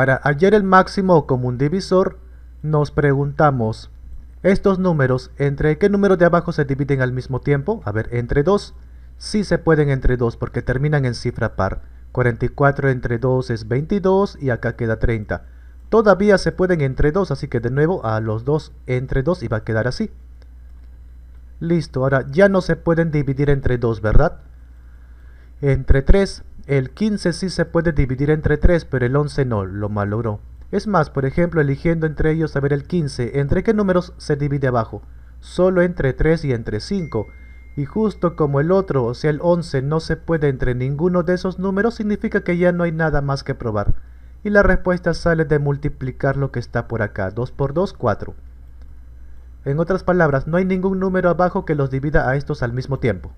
Para hallar el máximo común divisor, nos preguntamos, estos números, ¿entre qué número de abajo se dividen al mismo tiempo? A ver, entre 2. Sí se pueden entre 2 porque terminan en cifra par. 44 entre 2 es 22 y acá queda 30. Todavía se pueden entre 2, así que de nuevo a los 2 entre 2 y va a quedar así. Listo, ahora ya no se pueden dividir entre 2, ¿verdad? Entre 3, el 15 sí se puede dividir entre 3, pero el 11 no, lo malogró. Es más, por ejemplo, eligiendo entre ellos saber el 15, ¿entre qué números se divide abajo? Solo entre 3 y entre 5. Y justo como el otro, o sea el 11, no se puede entre ninguno de esos números, significa que ya no hay nada más que probar. Y la respuesta sale de multiplicar lo que está por acá, 2 por 2, 4. En otras palabras, no hay ningún número abajo que los divida a estos al mismo tiempo.